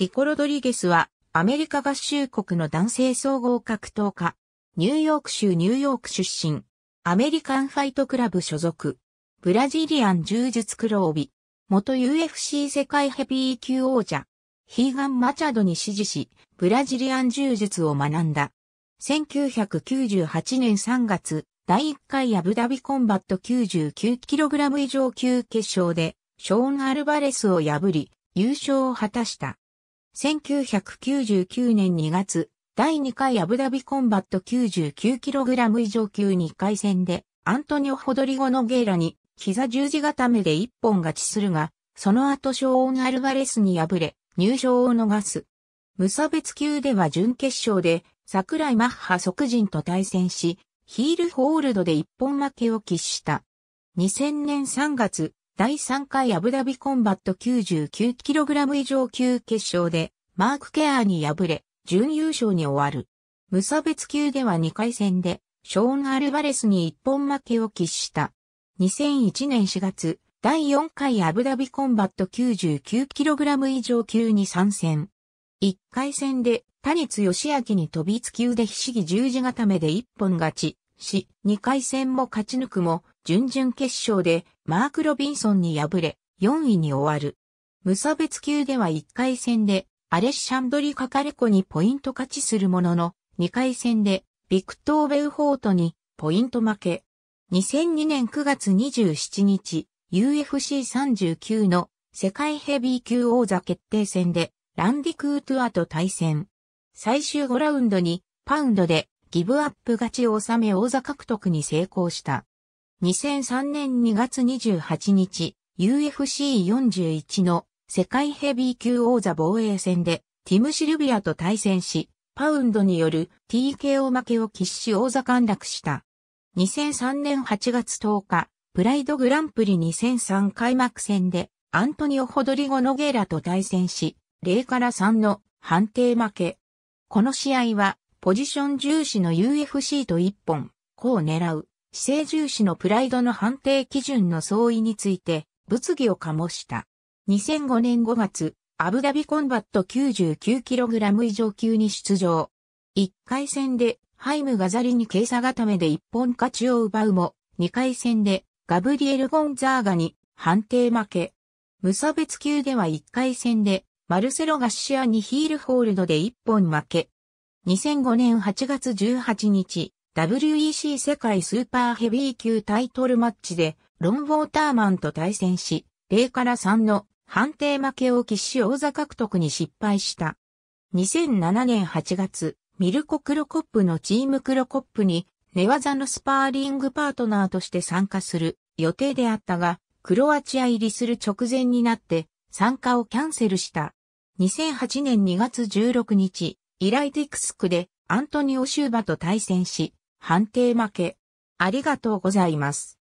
リコ・ロドリゲスは、アメリカ合衆国の男性総合格闘家、ニューヨーク州ニューヨーク出身、アメリカンファイトクラブ所属、ブラジリアン柔術黒帯、元 UFC 世界ヘビー級王者、ヒーガン・マチャドに支持し、ブラジリアン柔術を学んだ。1998年3月、第1回アブダビコンバット 99kg 以上級決勝で、ショーン・アルバレスを破り、優勝を果たした。1999年2月、第2回アブダビコンバット 99kg 以上級2回戦で、アントニオ・ホドリゴのゲイラに、膝十字固めで一本勝ちするが、その後ショーン・アルバレスに敗れ、入賞を逃す。無差別級では準決勝で、桜井マッハ即人と対戦し、ヒールホールドで一本負けを喫した。2000年3月、第3回アブダビコンバット 99kg 以上級決勝で、マーク・ケアーに敗れ、準優勝に終わる。無差別級では2回戦で、ショーン・アルバレスに一本負けを喫した。2001年4月、第4回アブダビコンバット 99kg 以上級に参戦。1回戦で、谷津義明に飛びつ級でひしぎ十字固めで一本勝ちし、2回戦も勝ち抜くも、準々決勝でマーク・ロビンソンに敗れ、4位に終わる。無差別級では1回戦で、アレッシャンドリ・カカレコにポイント勝ちするものの、2回戦で、ビクトー・ベウホートにポイント負け。2002年9月27日、UFC39 の世界ヘビー級王座決定戦で、ランディ・クートゥアと対戦。最終5ラウンドに、パウンドでギブアップ勝ちを収め王座獲得に成功した。2003年2月28日、UFC41 の世界ヘビー級王座防衛戦で、ティム・シルビアと対戦し、パウンドによる TKO 負けを喫し王座陥落した。2003年8月10日、プライドグランプリ2003開幕戦で、アントニオ・ホドリゴ・ノゲーラと対戦し、0から3の判定負け。この試合は、ポジション重視の UFC と一本、こう狙う、性重視のプライドの判定基準の相違について、物議を醸した。2005年5月、アブダビコンバット 99kg 以上級に出場。1回戦で、ハイムガザリに傾斜固めで一本勝ちを奪うも、2回戦で、ガブリエル・ゴンザーガに判定負け。無差別級では1回戦で、マルセロ・ガッシアにヒールホールドで1本負け。2005年8月18日、WEC 世界スーパーヘビー級タイトルマッチで、ロン・ウォーターマンと対戦し、0から3の判定負けを喫し王座獲得に失敗した。2007年8月、ミルコ・クロコップのチームクロコップに、寝技のスパーリングパートナーとして参加する予定であったが、クロアチア入りする直前になって参加をキャンセルした。2008年2月16日、イライティクスクでアントニオ・シューバと対戦し、判定負け。ありがとうございます。